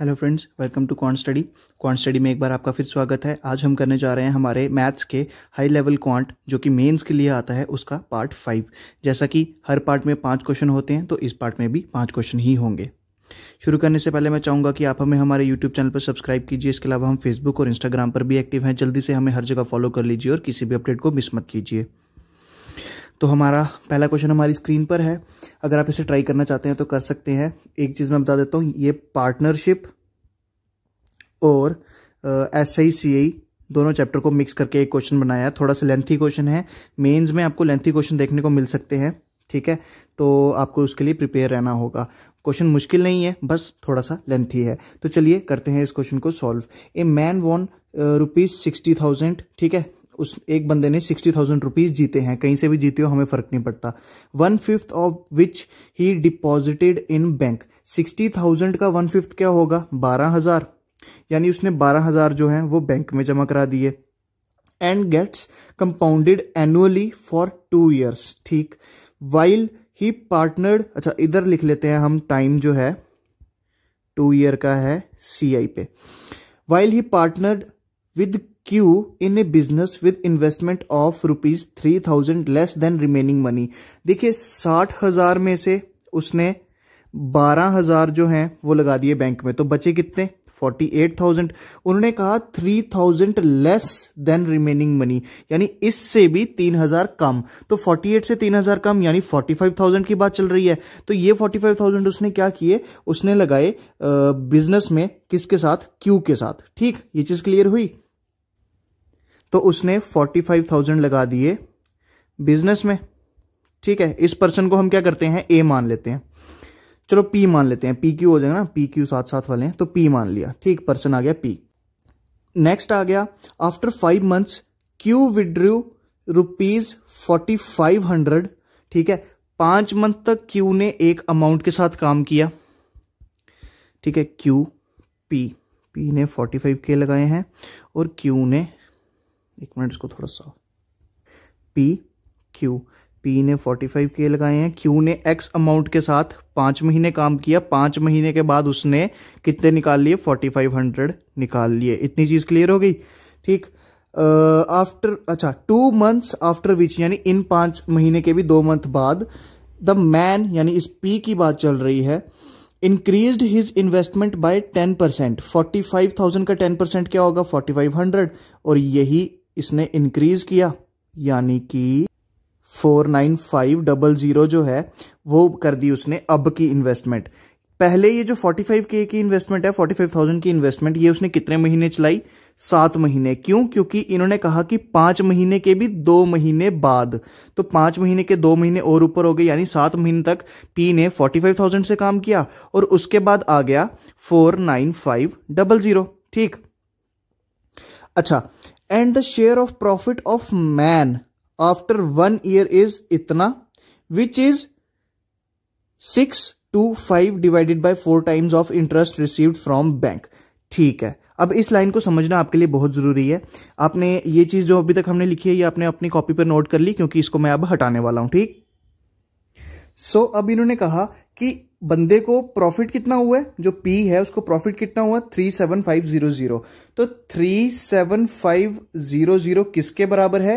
hello friends welcome to quant study quant study में एक बार आपका फिर स्वागत है आज हम करने जा रहे हैं हमारे मैथ्स के हाई लेवल क्वांट जो कि मेंस के लिए आता है उसका पार्ट फाइव जैसा कि हर पार्ट में पांच क्वेश्चन होते हैं तो इस पार्ट में भी पांच क्वेश्चन ही होंगे शुरू करने से पहले मैं चाहूँगा कि आप हमें हमारे यूट्यूब चैनल पर सब्सक्राइब कीजिए इसके अलावा हम फेसबुक और इंस्टाग्राम पर भी एक्टिव हैं जल्दी से हमें हर जगह फॉलो कर लीजिए और किसी भी अपडेट को मिस मत कीजिए तो हमारा पहला क्वेश्चन हमारी स्क्रीन पर है अगर आप इसे ट्राई करना चाहते हैं तो कर सकते हैं एक चीज़ मैं बता देता हूँ ये पार्टनरशिप और एस आई सी आई दोनों चैप्टर को मिक्स करके एक क्वेश्चन बनाया है थोड़ा सा लेंथी क्वेश्चन है मेंस में आपको लेंथी क्वेश्चन देखने को मिल सकते हैं ठीक है तो आपको उसके लिए प्रिपेयर रहना होगा क्वेश्चन मुश्किल नहीं है बस थोड़ा सा लेंथी है तो चलिए करते हैं इस क्वेश्चन को solve a man won rupees sixty thousand ठीक है उस एक बंदे ने सिक्सटी थाउजेंड रुपीज जीते हैं कहीं से भी जीते हो हमें फर्क नहीं पड़ता one fifth of which he deposited in bank sixty thousand का वन फिफ्थ क्या होगा बारह हजार यानी उसने बारह हजार जो है वो बैंक में जमा करा दिए and gets compounded annually for two years ठीक वाइल ही पार्टनर्ड अच्छा इधर लिख लेते हैं हम टाइम जो है टू ईयर का है सी आई पे while he partnered with Q in a business with investment of rupees three thousand less than remaining money देखिए साठ हजार में से उसने बारह हजार जो है वो लगा दिए बैंक में तो बचे कितने फोर्टी एट थाउजेंड उन्होंने कहा three thousand less than remaining money यानी इससे भी तीन हजार कम तो फोर्टी एट से तीन हजार कम यानी फोर्टी फाइव थाउजेंड की बात चल रही है तो ये फोर्टी फाइव थाउजेंड उसने क्या किए उसने लगाए बिजनेस में किसके साथ क्यू के साथ ठीक ये चीज क्लियर हुई तो उसने फोर्टी फाइव थाउजेंड लगा दिए बिजनेस में ठीक है इस पर्सन को हम क्या करते हैं ए मान लेते हैं चलो पी मान लेते हैं पी क्यू हो जाएगा ना पी क्यू साथ साथ वाले हैं तो पी मान लिया ठीक पर्सन आ गया पी नेक्स्ट आ गया after five months Q withdrew rupees forty five hundred ठीक है पांच मंथ तक क्यू ने एक अमाउंट के साथ काम किया ठीक है क्यू पी पी ने फोर्टी फाइव के लगाए हैं और क्यू ने एक मिनट इसको थोड़ा सा पी क्यू पी ने 45 के लगाए हैं क्यू ने एक्स अमाउंट के साथ पांच महीने काम किया पांच महीने के बाद उसने कितने निकाल लिए 4500 निकाल लिए इतनी चीज़ क्लियर हो गई ठीक आफ्टर अच्छा टू मंथ्स आफ्टर विच यानी इन पांच महीने के भी दो मंथ बाद द मैन यानी इस पी की बात चल रही है increase his investment by ten percent forty five thousand का टेन परसेंट क्या होगा फोर्टी फाइव हंड्रेड और यही इसने इंक्रीज किया यानी कि four nine five double zero जो है वो कर दी उसने अब की इन्वेस्टमेंट पहले ये जो फोर्टी फाइव के की इन्वेस्टमेंट है फोर्टी फाइव थाउजेंड की इन्वेस्टमेंट ये उसने कितने महीने चलाई सात महीने क्यों क्योंकि इन्होंने कहा कि पांच महीने के भी दो महीने बाद तो पांच महीने के दो महीने और ऊपर हो गए यानी सात महीने तक पी ने फोर्टी फाइव थाउजेंड से काम किया और उसके बाद आ गया four nine five double zero ठीक अच्छा and the share of profit of man after one year is इतना which is six two five divided by four times of interest receive from bank ठीक है अब इस लाइन को समझना आपके लिए बहुत ज़रूरी है आपने ये चीज़ जो अभी तक हमने लिखी है ये आपने अपनी कॉपी पर नोट कर ली क्योंकि इसको मैं अब हटाने वाला हूं ठीक सो so, अब इन्होंने कहा कि बंदे को प्रॉफिट कितना हुआ है जो पी है उसको प्रॉफिट कितना हुआ three seven five zero zero तो three seven five zero zero किसके बराबर है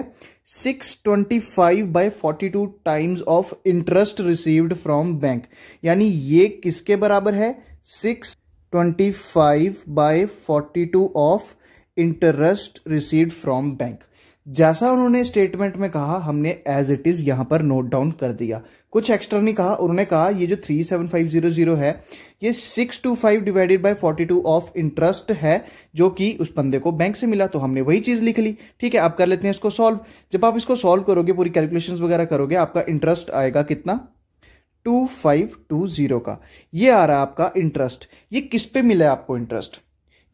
six twenty five by forty two times of interest received from bank यानी ये किसके बराबर है six twenty five by forty two of interest received from bank जैसा उन्होंने स्टेटमेंट में कहा हमने एज इट इज यहां पर नोट डाउन कर दिया कुछ एक्स्ट्रा नहीं कहा उन्होंने कहा ये जो three seven five zero zero है ये six two five divided by forty two of interest है जो कि उस बंदे को बैंक से मिला तो हमने वही चीज़ लिख ली ठीक है आप कर लेते हैं इसको सॉल्व जब आप इसको सॉल्व करोगे पूरी कैलकुलेशन वगैरह करोगे आपका इंटरेस्ट आएगा कितना टू फाइव टू जीरो का ये आ रहा है आपका इंटरेस्ट ये किस पे मिला है आपको इंटरेस्ट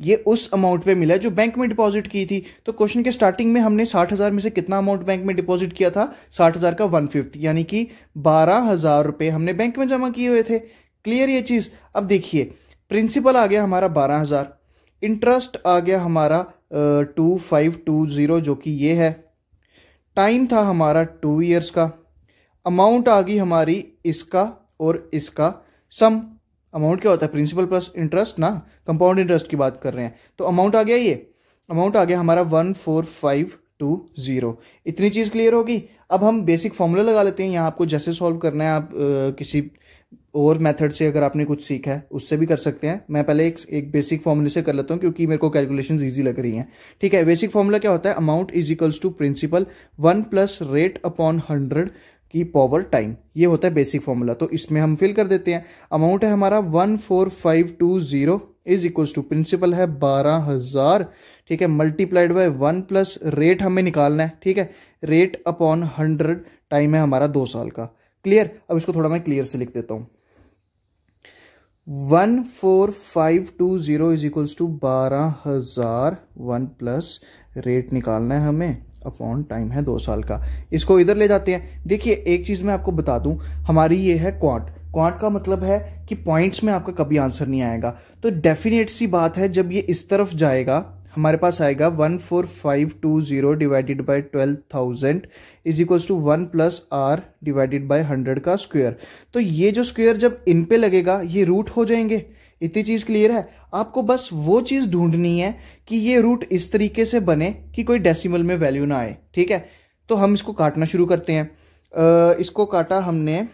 ये उस अमाउंट पे मिला है जो बैंक में डिपॉजिट की थी तो क्वेश्चन के स्टार्टिंग में हमने साठ हज़ार में से कितना अमाउंट बैंक में डिपॉजिट किया था साठ हज़ार का वन फिफ्टी यानी कि बारह हज़ार रुपए हमने बैंक में जमा किए हुए थे क्लियर ये चीज़ अब देखिए प्रिंसिपल आ गया हमारा बारह हज़ार इंटरेस्ट आ गया हमारा टू फाइव टू ज़ीरो जो कि ये है टाइम था हमारा टू ईयर्स का अमाउंट आ गई हमारी इसका और इसका सम अमाउंट क्या होता है प्रिंसिपल प्लस इंटरेस्ट ना कंपाउंड इंटरेस्ट की बात कर रहे हैं तो अमाउंट आ गया ये अमाउंट आ गया हमारा one four five two zero इतनी चीज़ क्लियर होगी अब हम बेसिक फॉर्मूला लगा लेते हैं यहाँ आपको जैसे सॉल्व करना है आप आ, किसी और मेथड से अगर आपने कुछ सीखा है उससे भी कर सकते हैं मैं पहले एक एक बेसिक फॉर्मूले से कर लेता हूँ क्योंकि मेरे को कैलकुलेशन ईजी लग रही हैं ठीक है बेसिक फॉर्मूला क्या होता है amount is equals to principal one plus rate upon hundred की पावर टाइम ये होता है बेसिक फॉर्मूला तो इसमें हम फिल कर देते हैं अमाउंट है हमारा one four five two zero is equals to principal है बारह हज़ार ठीक है multiplied by one plus rate हमें निकालना है ठीक है रेट अपॉन हंड्रेड टाइम है हमारा दो साल का क्लियर अब इसको थोड़ा मैं क्लियर से लिख देता हूं one four five two zero is equals to बारह हज़ार वन प्लस रेट निकालना है हमें अपॉन टाइम है दो साल का इसको इधर ले जाते हैं देखिए एक चीज़ मैं आपको बता दूं हमारी ये है क्वांट क्वांट का मतलब है कि पॉइंट्स में आपका कभी आंसर नहीं आएगा तो डेफिनेट सी बात है जब ये इस तरफ जाएगा हमारे पास आएगा one four five two zero divided by twelve thousand is equals to one plus R divided by hundred का स्क्वेयर तो ये जो स्क्वेयर जब इन पे लगेगा ये रूट हो जाएंगे इतनी चीज़ क्लियर है आपको बस वो चीज़ ढूंढनी है कि ये रूट इस तरीके से बने कि कोई डेसिमल में वैल्यू ना आए ठीक है तो हम इसको काटना शुरू करते हैं आ, इसको काटा हमने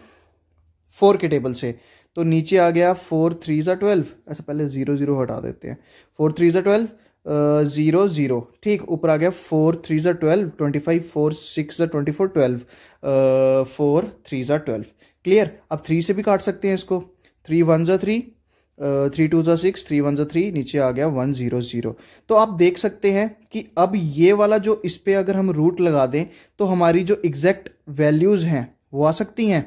फोर के टेबल से तो नीचे आ गया फोर थ्री ज़ा ट्वेल्व ऐसा पहले ज़ीरो ज़ीरो हटा देते हैं फोर थ्री ज़ा ट्वेल्व ज़ीरो ज़ीरो ठीक ऊपर आ गया फोर थ्री ज़ा twelve twenty five four six ज़ा twenty four twelve four three ज़ा ट्वेल्व क्लियर अब थ्री से भी काट सकते हैं इसको थ्री वन ज़ा थ्री थ्री टू ज़ा सिक्स थ्री वन ज़ा थ्री नीचे आ गया वन ज़ीरो ज़ीरो तो आप देख सकते हैं कि अब ये वाला जो इस पर अगर हम रूट लगा दें तो हमारी जो एग्जैक्ट वैल्यूज़ हैं वो आ सकती हैं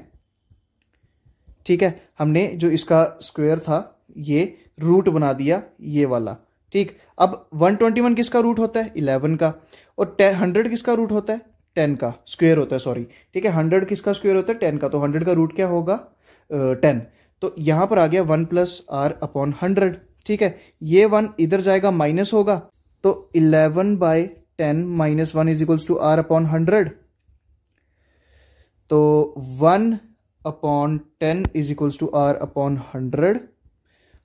ठीक है हमने जो इसका स्क्वायर था ये रूट बना दिया ये वाला ठीक अब 121 किसका रूट होता है 11 का और 100 किसका रूट होता है 10 का स्क्वायर होता है सॉरी ठीक है 100 किसका स्क्वायर होता है 10 का तो 100 का रूट क्या होगा टेन uh, तो यहां पर आ गया one plus R upon hundred ठीक है ये वन इधर जाएगा माइनस होगा तो eleven by ten minus one is equals to R upon hundred तो one upon ten is equals to R upon hundred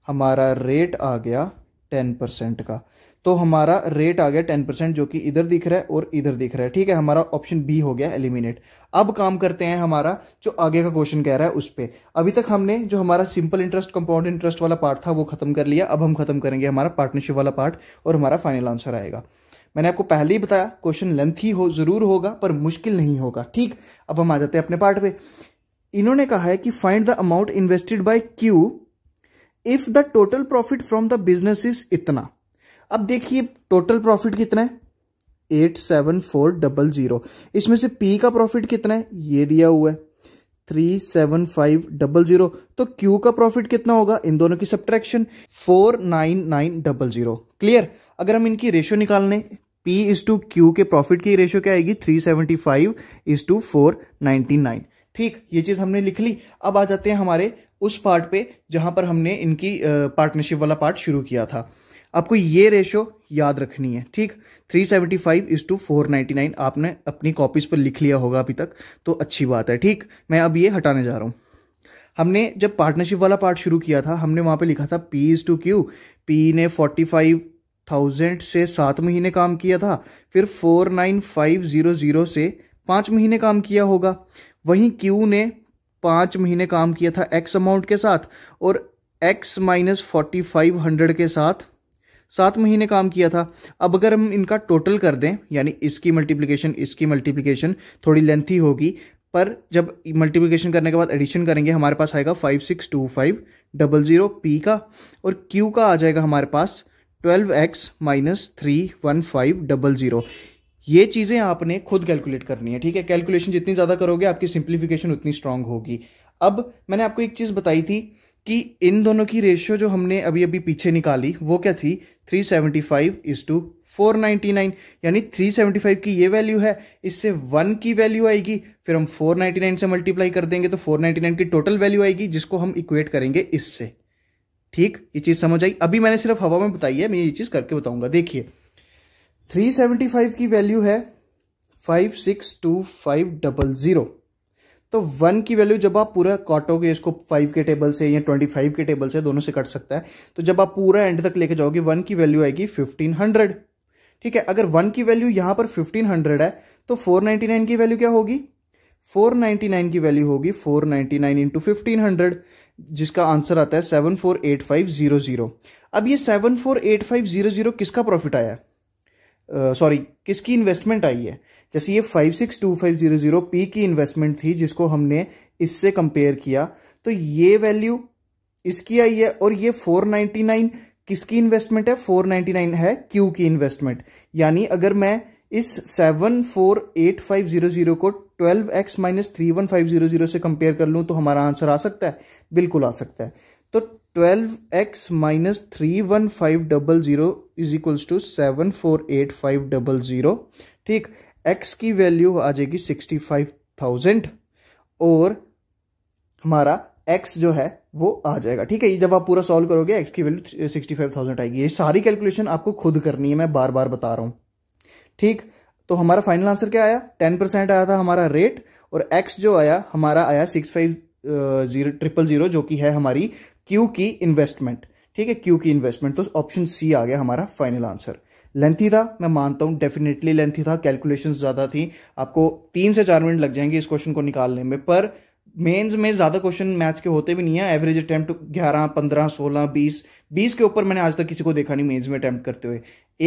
हमारा रेट आ गया टेन परसेंट का तो हमारा रेट आ गया टेन परसेंट जो कि इधर दिख रहा है और इधर दिख रहा है ठीक है हमारा ऑप्शन बी हो गया एलिमिनेट अब काम करते हैं हमारा जो आगे का क्वेश्चन कह रहा है उस पर अभी तक हमने जो हमारा सिंपल इंटरेस्ट कंपाउंड इंटरेस्ट वाला पार्ट था वो खत्म कर लिया अब हम खत्म करेंगे हमारा पार्टनरशिप वाला पार्ट और हमारा फाइनल आंसर आएगा मैंने आपको पहले ही बताया क्वेश्चन लेंथ ही हो जरूर होगा पर मुश्किल नहीं होगा ठीक अब हम आ जाते हैं अपने पार्ट पे इन्होंने कहा है कि find the amount invested by Q if the total profit from the business is इतना अब देखिए टोटल प्रॉफिट कितना है eight seven four double zero इसमें से पी का प्रॉफिट कितना है ये दिया हुआ है three seven five double zero तो क्यू का प्रॉफिट कितना होगा इन दोनों की subtraction four nine nine double zero clear अगर हम इनकी रेशो निकालने पी इज टू क्यू के प्रॉफिट की रेशियो क्या आएगी three seventy five is to four ninety nine ठीक ये चीज़ हमने लिख ली अब आ जाते हैं हमारे उस पार्ट पे जहाँ पर हमने इनकी पार्टनरशिप वाला पार्ट शुरू किया था आपको ये रेशो याद रखनी है ठीक 375 seventy five is to four आपने अपनी कॉपीज पर लिख लिया होगा अभी तक तो अच्छी बात है ठीक मैं अब ये हटाने जा रहा हूँ हमने जब पार्टनरशिप वाला पार्ट शुरू किया था हमने वहाँ पे लिखा था P is to Q P ने फोर्टी फाइव थाउजेंड से सात महीने काम किया था फिर four nine five zero zero से पाँच महीने काम किया होगा वहीं क्यू ने पाँच महीने काम किया था एक्स अमाउंट के साथ और x minus forty five hundred के साथ सात महीने काम किया था अब अगर हम इनका टोटल कर दें यानी इसकी मल्टीप्लिकेशन इसकी मल्टीप्लिकेशन थोड़ी लेंथी होगी पर जब मल्टीप्लिकेशन करने के बाद एडिशन करेंगे हमारे पास आएगा five six two five double zero P का और क्यू का आ जाएगा हमारे पास twelve x minus three one five double zero ये चीज़ें आपने खुद कैलकुलेट करनी है ठीक है कैलकुलेशन जितनी ज़्यादा करोगे आपकी सिंप्लीफिकेशन उतनी स्ट्रांग होगी अब मैंने आपको एक चीज़ बताई थी कि इन दोनों की रेशियो जो हमने अभी अभी पीछे निकाली वो क्या थी 375 seventy five is to four यानी 375 की ये वैल्यू है इससे वन की वैल्यू आएगी फिर हम 499 से मल्टीप्लाई कर देंगे तो 499 की टोटल वैल्यू आएगी जिसको हम इक्वेट करेंगे इससे ठीक ये चीज़ समझ आई अभी मैंने सिर्फ हवा में बताई है मैं ये चीज़ करके बताऊंगा देखिए 375 की वैल्यू है five six two five double zero तो वन की वैल्यू जब आप पूरा काटोगे इसको फाइव के टेबल से या ट्वेंटी फाइव के टेबल से दोनों से कट सकता है तो जब आप पूरा एंड तक लेके जाओगे वन की वैल्यू आएगी फिफ्टीन हंड्रेड ठीक है अगर वन की वैल्यू यहां पर फिफ्टीन हंड्रेड है तो फोर नाइन्टी नाइन की वैल्यू क्या होगी फोर नाइन्टी नाइन की वैल्यू होगी four ninety nine into fifteen hundred जिसका आंसर आता है seven four eight five zero zero अब ये seven four eight five zero zero किसका प्रॉफिट आया सॉरी uh, किसकी इन्वेस्टमेंट आई है जैसे ये five six two five zero zero P की इन्वेस्टमेंट थी जिसको हमने इससे कंपेयर किया तो ये वैल्यू इसकी आई है और ये फोर नाइन्टी नाइन किसकी इन्वेस्टमेंट है फोर नाइनटी नाइन है क्यू की इन्वेस्टमेंट यानी अगर मैं इस seven four eight five zero zero को twelve x minus three one five zero zero से कंपेयर कर लूं तो हमारा आंसर आ सकता है बिल्कुल आ सकता है तो twelve x minus three one five double zero is equals to seven four eight five double zero ठीक एक्स की वैल्यू आ जाएगी सिक्सटी फाइव थाउजेंड और हमारा एक्स जो है वो आ जाएगा ठीक है जब आप पूरा सॉल्व करोगे एक्स की वैल्यू सिक्सटी फाइव थाउजेंड आएगी ये सारी कैलकुलेशन आपको खुद करनी है मैं बार बार बता रहा हूं ठीक तो हमारा फाइनल आंसर क्या आया टेन परसेंट आया था हमारा रेट और एक्स जो आया हमारा आया six five zero triple zero जो कि है हमारी क्यू की इन्वेस्टमेंट ठीक है क्यू की इन्वेस्टमेंट तो ऑप्शन सी आ गया हमारा फाइनल आंसर लेंथी था मैं मानता हूं डेफिनेटली लेंथी था कैलकुलेशन ज़्यादा थी आपको तीन से चार मिनट लग जाएंगे इस क्वेश्चन को निकालने में पर मेंस में ज़्यादा क्वेश्चन मैथ्स के होते भी नहीं है एवरेज अटेम्प्ट ग्यारह पंद्रह सोलह बीस बीस के ऊपर मैंने आज तक किसी को देखा नहीं मेंस में अटैम्प्ट करते हुए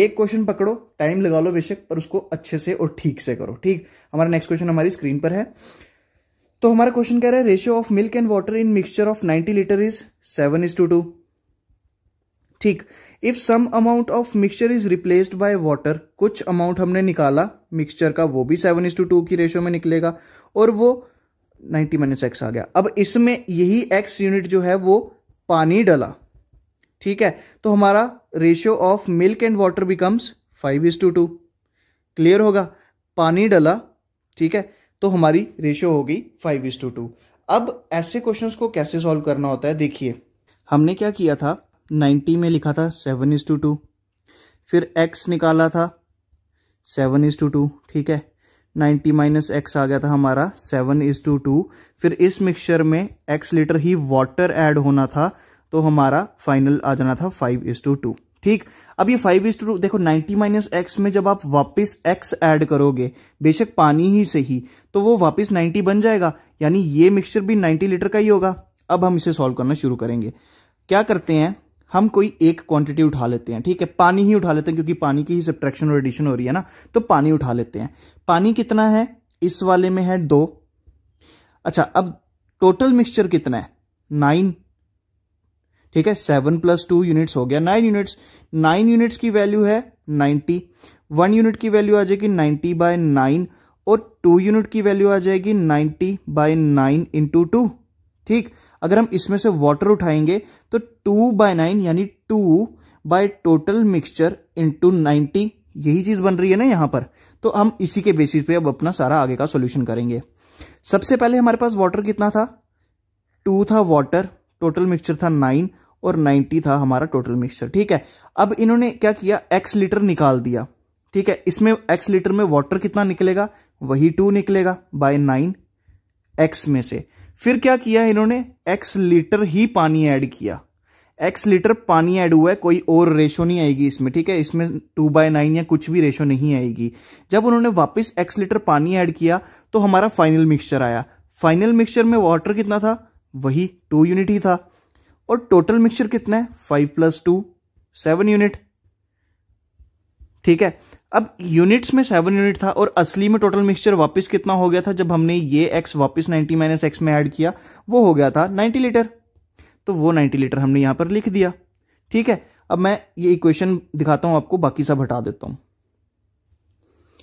एक क्वेश्चन पकड़ो टाइम लगा लो बेशक पर उसको अच्छे से और ठीक से करो ठीक हमारा नेक्स्ट क्वेश्चन हमारी स्क्रीन पर है तो हमारा क्वेश्चन कह रहा है ratio of milk and water in mixture of 90 litre is seven is to two two if some amount of mixture is replaced by water कुछ अमाउंट हमने निकाला मिक्सचर का वो भी seven is to two two ratio में निकलेगा और वो नाइन्टी माइनस एक्स आ गया अब इसमें यही एक्स यूनिट जो है वो पानी डला ठीक है तो हमारा ratio of milk and water becomes five is to two क्लियर होगा पानी डला ठीक है तो हमारी रेशियो होगी फाइव इज टू टू अब ऐसे क्वेश्चंस को कैसे सॉल्व करना होता है देखिए हमने क्या किया था 90 में लिखा था सेवन इज टू टू फिर x निकाला था सेवन इज टू टू ठीक है नाइन्टी माइनस एक्स आ गया था हमारा सेवन इज टू टू फिर इस मिक्सचर में एक्स लीटर ही वाटर ऐड होना था तो हमारा फाइनल आ जाना था फाइव इज टू टू ठीक अब ये five is to two two ninety minus x में जब आप वापस एक्स ऐड करोगे बेशक पानी ही सही तो वो वापस नाइन्टी बन जाएगा यानी ये मिक्सचर भी नाइन्टी लीटर का ही होगा अब हम इसे सॉल्व करना शुरू करेंगे क्या करते हैं हम कोई एक क्वांटिटी उठा लेते हैं ठीक है पानी ही उठा लेते हैं क्योंकि पानी की ही सब्ट्रैक्शन और एडिशन हो रही है ना तो पानी उठा लेते हैं पानी कितना है इस वाले में है दो अच्छा अब टोटल मिक्सचर कितना है नाइन ठीक है सेवन प्लस टू यूनिट्स हो गया नाइन यूनिट्स नाइन यूनिट्स की वैल्यू है नाइन्टी वन यूनिट की वैल्यू आ जाएगी नाइन्टी बाय नाइन और टू यूनिट की वैल्यू आ जाएगी ninety by nine into two ठीक अगर हम इसमें से वाटर उठाएंगे तो टू बाय नाइन यानी two by total mixture into ninety यही चीज बन रही है ना यहां पर तो हम इसी के बेसिस पे अब अपना सारा आगे का सॉल्यूशन करेंगे सबसे पहले हमारे पास वाटर कितना था टू था वाटर टोटल मिक्सचर था नाइन और नाइन्टी था हमारा टोटल मिक्सचर ठीक है अब इन्होंने क्या किया एक्स लीटर निकाल दिया ठीक है इसमें एक्स लीटर में वॉटर कितना निकलेगा वही टू निकलेगा बाय नाइन एक्स में से फिर क्या किया इन्होंने एक्स लीटर ही पानी ऐड किया एक्स लीटर पानी ऐड हुआ है कोई और रेशो नहीं आएगी इसमें ठीक है इसमें टू बाय नाइन या कुछ भी रेशो नहीं आएगी जब उन्होंने वापस एक्स लीटर पानी ऐड किया तो हमारा फाइनल मिक्सचर आया फाइनल मिक्सचर में वाटर कितना था वही टू यूनिट ही था और टोटल मिक्सचर कितना है five plus two seven unit ठीक है अब यूनिट्स में सेवन यूनिट था और असली में टोटल मिक्सचर वापस कितना हो गया था जब हमने ये एक्स वापस 90 माइनस एक्स में ऐड किया वो हो गया था 90 लीटर तो वो 90 लीटर हमने यहाँ पर लिख दिया ठीक है अब मैं ये इक्वेशन दिखाता हूँ आपको बाकी सब हटा देता हूँ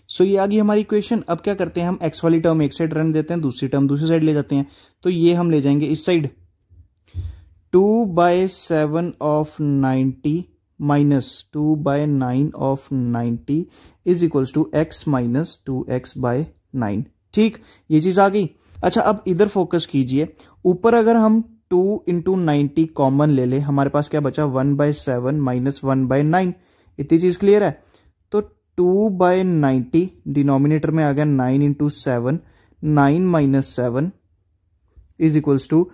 सो so, ये आ गई हमारी इक्वेशन अब क्या करते हैं हम एक्स वाली टर्म एक साइड रन देते हैं दूसरी टर्म दूसरी साइड ले जाते हैं तो ये हम ले जाएंगे इस side two by seven of ninety minus two by nine of ninety is equals to x minus two x by nine ठीक ये चीज आ गई अच्छा अब इधर फोकस कीजिए ऊपर अगर हम टू इंटू नाइन्टी कॉमन ले ले हमारे पास क्या बचा one by seven minus one by nine इतनी चीज क्लियर है तो टू बाय नाइन्टी डिनोमिनेटर में आ गया nine into seven nine minus seven is equals to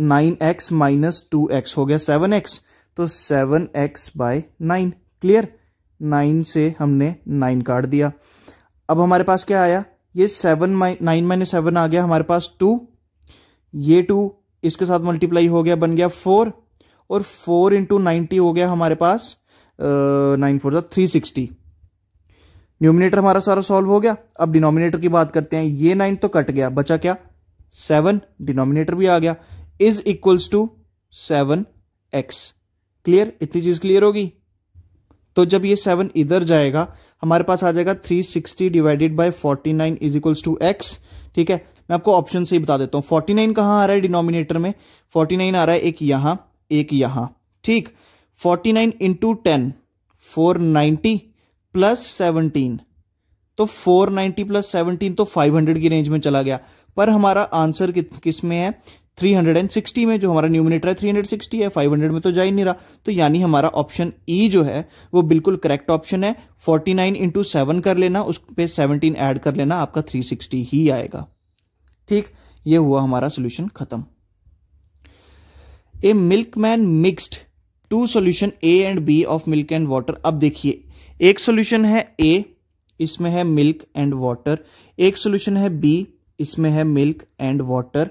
nine x minus two x हो गया सेवन एक्स तो seven x by nine clear nine से हमने नाइन काट दिया अब हमारे पास क्या आया ये सेवन माइ नाइन माइनस सेवन आ गया हमारे पास टू ये टू इसके साथ मल्टीप्लाई हो गया बन गया फोर और फोर इंटू नाइन्टी हो गया हमारे पास nine four three sixty numerator हमारा सारा सॉल्व हो गया अब डिनोमिनेटर की बात करते हैं ये नाइन तो कट गया बचा क्या सेवन डिनोमिनेटर भी आ गया is equals to seven x clear इतनी चीज क्लियर होगी तो जब ये सेवन इधर जाएगा हमारे पास आ जाएगा three sixty divided by forty nine is equals to x ठीक है मैं आपको ऑप्शन से ही बता देता हूं फोर्टी नाइन कहां आ रहा है डिनोमिनेटर में फोर्टी नाइन आ रहा है एक यहां एक यहां ठीक forty nine into ten four ninety plus seventeen तो फोर नाइन्टी प्लस सेवनटीन तो फाइव हंड्रेड की रेंज में चला गया पर हमारा आंसर किस में है 360 में जो हमारा न्यूमिनेटर है 360 है 500 में तो जा ही नहीं रहा तो यानी हमारा ऑप्शन ई e जो है वो बिल्कुल करेक्ट ऑप्शन है 49 नाइन इंटू कर लेना उस पर सेवनटीन ऐड कर लेना आपका 360 ही आएगा ठीक ये हुआ हमारा सोल्यूशन खत्म a milkman mixed two solution A and B of milk and water अब देखिए एक सोल्यूशन है ए इसमें है मिल्क एंड वाटर एक सोल्यूशन है बी इसमें है मिल्क एंड वाटर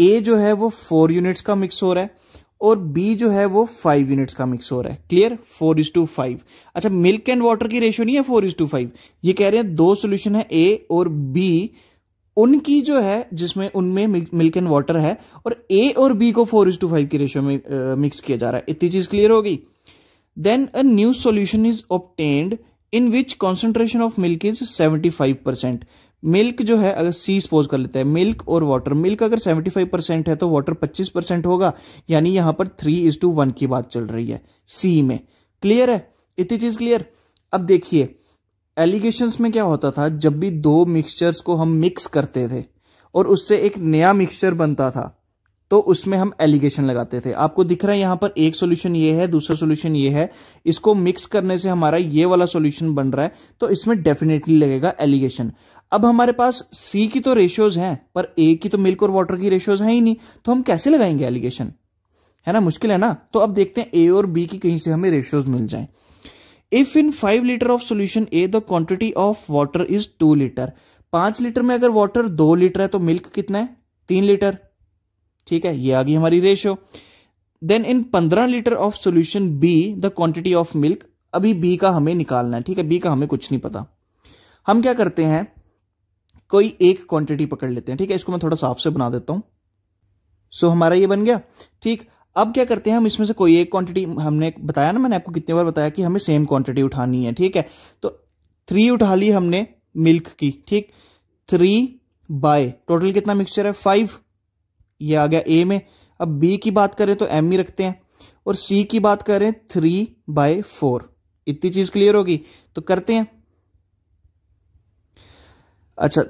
ए जो है वो फोर यूनिट्स का मिक्स हो रहा है और बी जो है वो फाइव यूनिट्स का मिक्स हो रहा है clear four is to five अच्छा मिल्क एंड वाटर की रेशियो नहीं है फोर इज टू फाइव ये कह रहे हैं दो सोल्यूशन है ए और बी उनकी जो है जिसमें उनमें मिल्क एंड वाटर है और ए और बी को फोर इज टू फाइव की रेशियो में मिक्स किया जा रहा है इतनी चीज क्लियर होगी then a new solution is obtained in which concentration of milk is seventy five percent milk जो है अगर सी सपोज कर लेते हैं मिल्क और वाटर मिल्क अगर 75 परसेंट है तो वाटर 25 परसेंट होगा यानी यहां पर थ्री इज टू वन की बात चल रही है सी में क्लियर है इतनी चीज क्लियर अब देखिए एलिगेशन में क्या होता था जब भी दो मिक्सचर्स को हम मिक्स करते थे और उससे एक नया मिक्सचर बनता था तो उसमें हम एलिगेशन लगाते थे आपको दिख रहा है यहां पर एक सोल्यूशन ये है दूसरा सोल्यूशन ये है इसको मिक्स करने से हमारा ये वाला सोल्यूशन बन रहा है तो इसमें डेफिनेटली लगेगा एलिगेशन अब हमारे पास सी की तो रेशियोज हैं पर ए की तो मिल्क और वाटर की रेशियोज हैं ही नहीं तो हम कैसे लगाएंगे एलिगेशन है ना मुश्किल है ना तो अब देखते हैं ए और बी की कहीं से हमें रेशियोज मिल जाए if in five litre of solution A the quantity of water is two litre पांच लीटर में अगर वाटर दो लीटर है तो मिल्क कितना है तीन लीटर ठीक है ये आ गई हमारी रेशियो देन इन पंद्रह litre of solution B the quantity of milk अभी बी का हमें निकालना है ठीक है बी का हमें कुछ नहीं पता हम क्या करते हैं कोई एक क्वांटिटी पकड़ लेते हैं ठीक है इसको मैं थोड़ा साफ से बना देता हूं सो so, हमारा ये बन गया ठीक अब क्या करते हैं हम इसमें से कोई एक क्वांटिटी हमने बताया ना मैंने आपको कितने बार बताया कि हमें सेम क्वांटिटी उठानी है ठीक है तो थ्री उठा ली हमने मिल्क की ठीक थ्री बाय टोटल कितना मिक्सचर है फाइव ये आ गया ए में अब बी की बात करें तो एम ही रखते हैं और सी की बात करें थ्री बाय फोर इतनी चीज क्लियर होगी तो करते हैं अच्छा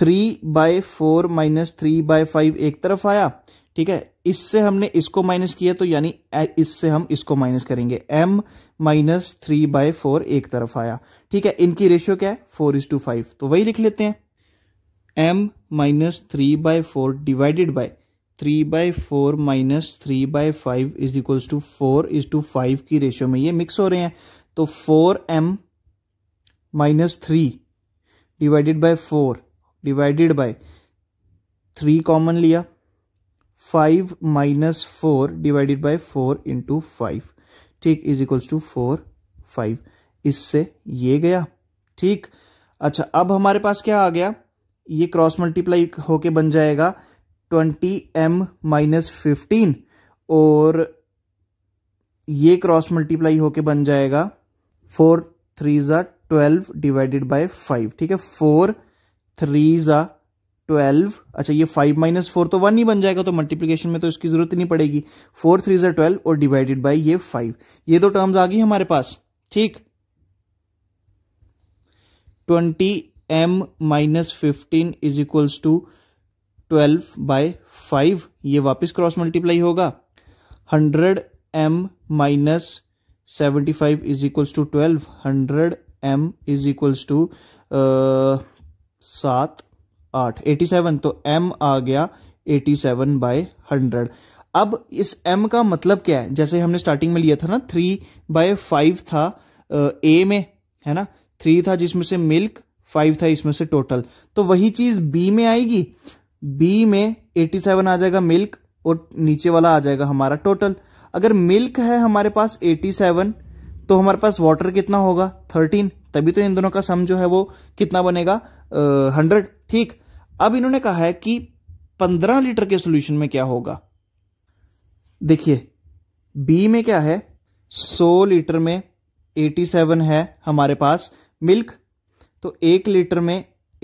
three by four minus three by five एक तरफ आया ठीक है इससे हमने इसको माइनस किया तो यानी इससे हम इसको माइनस करेंगे m minus three by four एक तरफ आया ठीक है इनकी रेशियो क्या है फोर इज टू फाइव तो वही लिख लेते हैं m minus three by four divided by three by four minus three by five is equals to four is to five की रेशियो में ये मिक्स हो रहे हैं तो four m minus three divided by four divided by three common लिया five minus four divided by four into five ठीक is equals to four five इससे ये गया ठीक अच्छा अब हमारे पास क्या आ गया ये क्रॉस मल्टीप्लाई होके बन जाएगा ट्वेंटी एम माइनस फिफ्टीन और ये क्रॉस मल्टीप्लाई होके बन जाएगा फोर थ्री ज़ा ट्वेल्व डिवाइडेड बाय फाइव ठीक है फोर थ्री ज़ा ट्वेल्व अच्छा ये फाइव माइनस फोर तो वन ही बन जाएगा तो मल्टीप्लीकेशन में तो इसकी जरूरत ही नहीं पड़ेगी फोर थ्री ज़ा ट्वेल्व और डिवाइडेड बाई ये फाइव ये दो टर्म्स आ गई हमारे पास ठीक twenty m minus fifteen is equals to twelve by five ये वापस क्रॉस मल्टीप्लाई होगा hundred m minus seventy five is equals to twelve hundred m is equals to सात आठ एटी सेवन तो एम आ गया एटी सेवन बाय हंड्रेड अब इस एम का मतलब क्या है जैसे हमने स्टार्टिंग में लिया था ना थ्री बाय फाइव था ए में है ना थ्री था जिसमें से मिल्क फाइव था इसमें से टोटल तो वही चीज बी में आएगी बी में एटी सेवन आ जाएगा मिल्क और नीचे वाला आ जाएगा हमारा टोटल अगर मिल्क है हमारे पास एटी सेवन तो हमारे पास वाटर कितना होगा थर्टीन तभी तो इन दोनों का सम जो है वो कितना बनेगा हंड्रेड ठीक अब इन्होंने कहा है कि पंद्रह लीटर के सोल्यूशन में क्या होगा देखिए बी में क्या है सौ लीटर में एटी सेवन है हमारे पास मिल्क तो एक लीटर में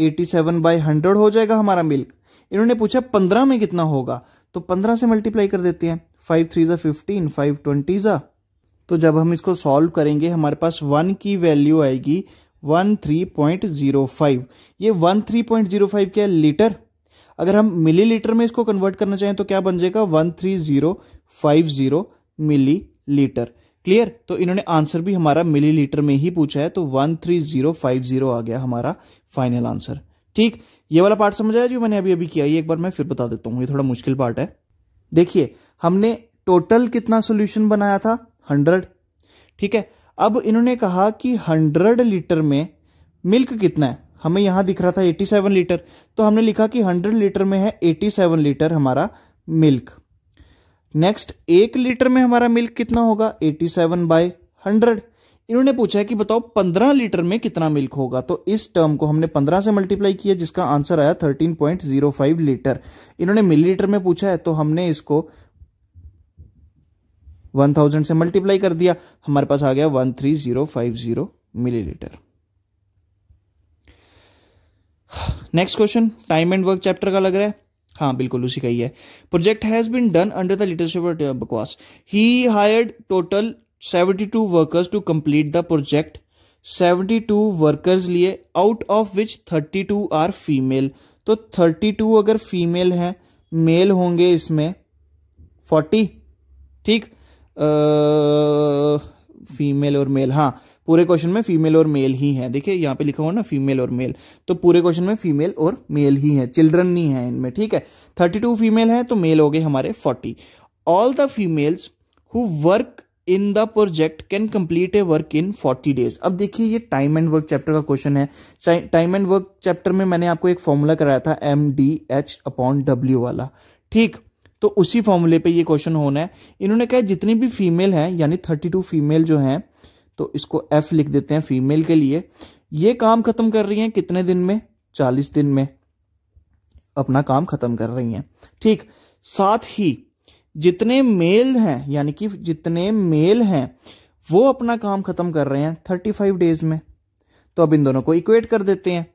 एटी सेवन बाई हंड्रेड हो जाएगा हमारा मिल्क इन्होंने पूछा पंद्रह में कितना होगा तो पंद्रह से मल्टीप्लाई कर देते हैं फाइव थ्री ज़ा फिफ्टीन फाइव ट्वेंटी ज़ा तो जब हम इसको सॉल्व करेंगे हमारे पास वन की वैल्यू आएगी one three point zero five ये one three point zero five क्या है लीटर अगर हम मिली लीटर में इसको कन्वर्ट करना चाहें तो क्या बन जाएगा one three zero five zero millilitre clear तो इन्होंने आंसर भी हमारा मिली लीटर में ही पूछा है तो one three zero five zero आ गया हमारा फाइनल आंसर ठीक ये वाला पार्ट समझ आया जो मैंने अभी अभी किया ये एक बार मैं फिर बता देता हूँ ये थोड़ा मुश्किल पार्ट है देखिए हमने टोटल कितना सोल्यूशन बनाया था हंड्रेड ठीक है अब इन्होंने कहा कि हंड्रेड लीटर में मिल्क कितना है हमें यहां दिख रहा था एटी सेवन लीटर तो हमने लिखा कि हंड्रेड लीटर में है एटी सेवन लीटर हमारा मिल्क नेक्स्ट एक लीटर में हमारा मिल्क कितना होगा एटी सेवन बाय हंड्रेड इन्होंने पूछा है कि बताओ पंद्रह लीटर में कितना मिल्क होगा तो इस टर्म को हमने पंद्रह से मल्टीप्लाई किया जिसका आंसर आया thirteen point zero five litre इन्होंने मिलीलीटर में पूछा है तो हमने इसको वन थाउजेंड से मल्टीप्लाई कर दिया हमारे पास आ गया one three zero five zero millilitre next question time and work chapter का लग रहा है हाँ बिल्कुल उसी का ही है project has been done under the leadership of बकवास ही hired total 72 workers to complete the project 72 workers लिए out of which 32 are female तो 32 अगर फीमेल हैं मेल होंगे इसमें 40 ठीक फीमेल और मेल हाँ पूरे क्वेश्चन में फीमेल और मेल ही है देखिए यहाँ पे लिखा हुआ ना फीमेल और मेल तो पूरे क्वेश्चन में फीमेल और मेल ही है चिल्ड्रन नहीं है इनमें ठीक है थर्टी टू फीमेल है तो मेल हो गए हमारे forty all the females who work in the project can complete a work in forty days अब देखिए ये टाइम एंड वर्क चैप्टर का क्वेश्चन है टाइम एंड वर्क चैप्टर में मैंने आपको एक फॉर्मूला कराया था M D H upon W वाला ठीक तो उसी फॉर्मूले पे ये क्वेश्चन होना है इन्होंने कहा जितनी भी फीमेल हैं यानी थर्टी टू फीमेल जो हैं तो इसको एफ लिख देते हैं फीमेल के लिए ये काम खत्म कर रही हैं कितने दिन में चालीस दिन में अपना काम खत्म कर रही हैं ठीक साथ ही जितने मेल हैं यानी कि जितने मेल हैं वो अपना काम खत्म कर रहे हैं थर्टी फाइव डेज में तो अब इन दोनों को इक्वेट कर देते हैं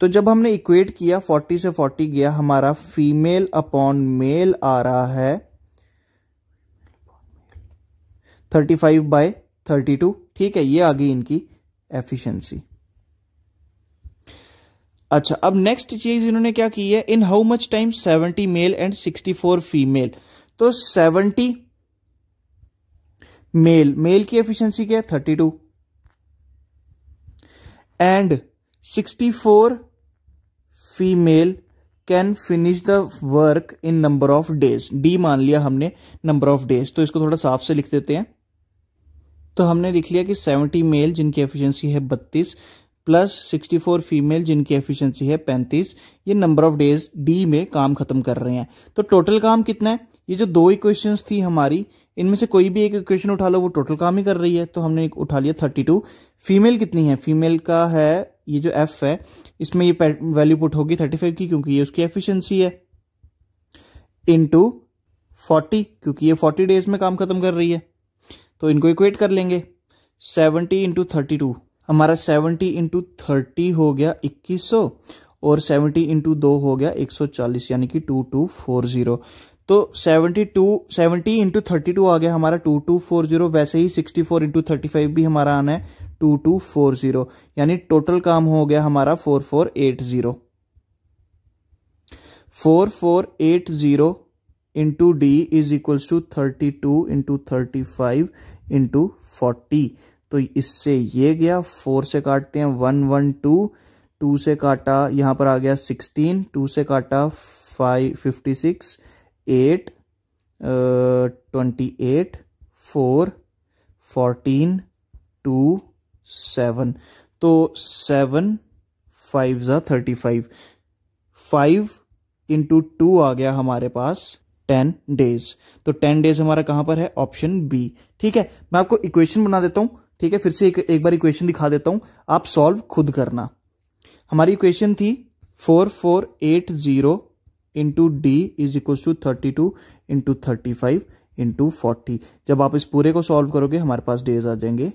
तो जब हमने इक्वेट किया 40 से 40 गया हमारा फीमेल अपॉन मेल आ रहा है 35 फाइव बाय थर्टी ठीक है ये आ गई इनकी एफिशिएंसी अच्छा अब नेक्स्ट चीज इन्होंने क्या की है in how much time 70 male and 64 female तो 70 मेल मेल की एफिशिएंसी क्या है 32 and 64 female can finish the work in number of days D मान लिया हमने नंबर ऑफ डेज तो इसको थोड़ा साफ से लिख देते हैं तो हमने लिख लिया कि सेवेंटी मेल जिनकी एफिशिएंसी है बत्तीस प्लस सिक्सटी फोर फीमेल जिनकी एफिशिएंसी है पैंतीस ये नंबर ऑफ डेज डी में काम खत्म कर रहे हैं तो टोटल काम कितना है ये जो दो इक्वेशन थी हमारी इनमें से कोई भी एक इक्वेशन उठा लो वो टोटल काम ही कर रही है तो हमने उठा लिया थर्टी टू फीमेल कितनी है फीमेल का है ये जो एफ है इसमें ये वैल्यू पुट होगी थर्टी फाइव की क्योंकि ये उसकी एफिशिएंसी है इनटू फोर्टी क्योंकि ये फोर्टी डेज में काम खत्म कर रही है तो इनको इक्वेट कर लेंगे सेवेंटी इंटू थर्टी टू हमारा सेवेंटी इंटू थर्टी हो गया इक्कीस सौ और सेवेंटी इंटू दो हो गया एक सौ चालीस यानी कि टू टू फोर जीरो तो 72 70 इंटू थर्टी आ गया हमारा 2240 वैसे ही 64 इंटू थर्टी भी हमारा आना है 2240 यानी टोटल काम हो गया हमारा 4480 4480 into D is equals to thirty two into thirty five into forty तो इससे ये गया फोर से काटते हैं वन वन टू टू से काटा यहां पर आ गया सिक्सटीन टू से काटा five fifty six eight twenty eight four fourteen two seven तो सेवन फाइव ज़ा thirty five five into two आ गया हमारे पास टेन डेज तो टेन डेज हमारा कहाँ पर है ऑप्शन बी ठीक है मैं आपको इक्वेशन बना देता हूँ ठीक है फिर से एक एक बार इक्वेशन दिखा देता हूँ आप सॉल्व खुद करना हमारी इक्वेशन थी four four eight zero into D is equal to thirty two into thirty five into forty जब आप इस पूरे को सॉल्व करोगे हमारे पास डेज आ जाएंगे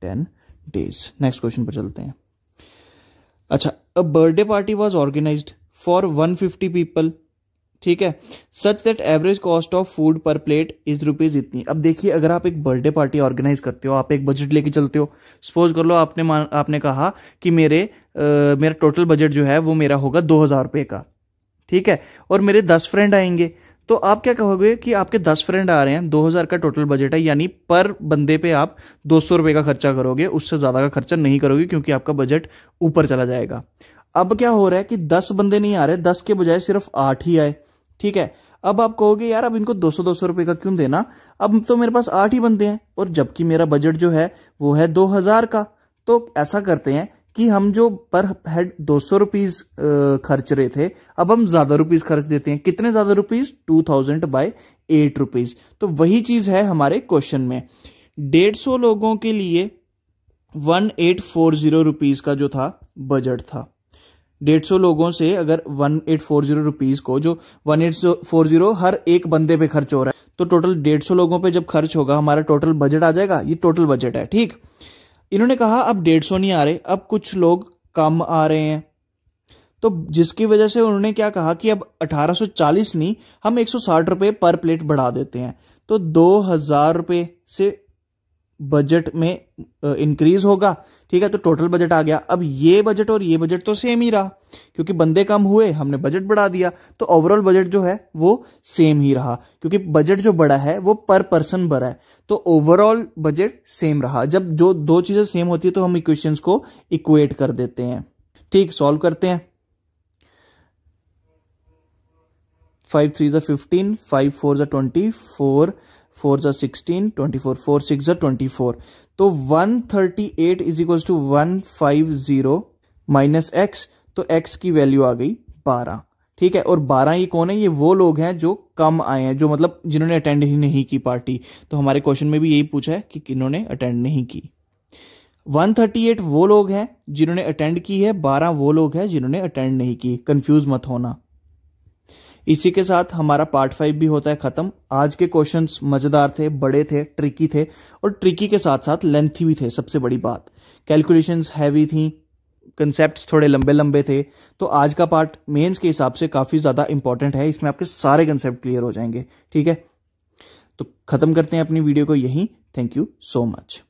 टेन डेज नेक्स्ट क्वेश्चन पर चलते हैं अच्छा uh birthday party was organize for one fifty people ठीक है such that average cost of food per plate is rupees इतनी अब देखिए अगर आप एक बर्थडे पार्टी ऑर्गेनाइज करते हो आप एक बजट लेके चलते हो सपोज कर लो आपने आपने कहा कि मेरे आ, मेरा टोटल बजट जो है वो मेरा होगा दो हज़ार रुपये का ठीक है और मेरे दस फ्रेंड आएंगे तो आप क्या कहोगे कि आपके दस फ्रेंड आ रहे हैं दो हज़ार का टोटल बजट है यानी पर बंदे पे आप दो सौ रुपए का खर्चा करोगे उससे ज़्यादा का खर्चा नहीं करोगे क्योंकि आपका बजट ऊपर चला जाएगा अब क्या हो रहा है कि दस बंदे नहीं आ रहे दस के बजाय सिर्फ आठ ही आए ठीक है अब आप कहोगे यार अब इनको दो सौ दो सौ रुपए का क्यों देना अब तो मेरे पास आठ ही बंदे हैं और जबकि मेरा बजट जो है वो है दो हज़ार का तो ऐसा करते हैं कि हम जो पर हेड दो सौ रुपीज खर्च रहे थे अब हम ज्यादा रुपीज खर्च देते हैं कितने ज्यादा rupees two thousand by eight rupees तो वही चीज है हमारे क्वेश्चन में डेढ़ सौ लोगों के लिए one eight four zero rupees का जो था बजट था डेढ़ सौ लोगों से अगर one eight four zero rupees को जो वन एट फोर जीरो हर एक बंदे पे खर्च हो रहा है तो टोटल डेढ़ सौ लोगों पे जब खर्च होगा हमारा टोटल बजट आ जाएगा ये टोटल बजट है ठीक इन्होंने कहा अब डेढ़ सौ नहीं आ रहे अब कुछ लोग कम आ रहे हैं तो जिसकी वजह से उन्होंने क्या कहा कि अब 1840 नहीं हम 160 रुपए पर प्लेट बढ़ा देते हैं तो दो हजार रुपए से बजट में इंक्रीज uh, होगा ठीक है तो टोटल बजट आ गया अब ये बजट और ये बजट तो सेम ही रहा क्योंकि बंदे कम हुए हमने बजट बढ़ा दिया तो ओवरऑल बजट जो है वो सेम ही रहा क्योंकि बजट जो बड़ा है वो पर पर्सन बढ़ा है तो ओवरऑल बजट सेम रहा जब जो दो चीजें सेम होती है तो हम इक्वेशन को इक्वेट कर देते हैं ठीक सॉल्व करते हैं फाइव थ्री जो फिफ्टीन फाइव फोर जो ट्वेंटी फोर फोर ज़ा sixteen twenty four four six ज़ा ट्वेंटी फोर तो one thirty eight is equal to one five zero minus X तो एक्स की वैल्यू आ गई बारह ठीक है और बारह ये कौन है ये वो लोग हैं जो कम आए हैं जो मतलब जिन्होंने अटेंड ही नहीं की पार्टी तो हमारे क्वेश्चन में भी यही पूछा है कि किन्होंने अटेंड नहीं की 138 वो लोग हैं जिन्होंने अटेंड की है 12 वो लोग हैं जिन्होंने अटेंड नहीं की कंफ्यूज मत होना इसी के साथ हमारा पार्ट फाइव भी होता है खत्म आज के क्वेश्चंस मजेदार थे बड़े थे ट्रिकी थे और ट्रिकी के साथ साथ लेंथी भी थे सबसे बड़ी बात कैलकुलेशंस हैवी थी कंसेप्ट थोड़े लंबे लंबे थे तो आज का पार्ट मेंस के हिसाब से काफ़ी ज़्यादा इंपॉर्टेंट है इसमें आपके सारे कंसेप्ट क्लियर हो जाएंगे ठीक है तो ख़त्म करते हैं अपनी वीडियो को यहीं थैंक यू सो मच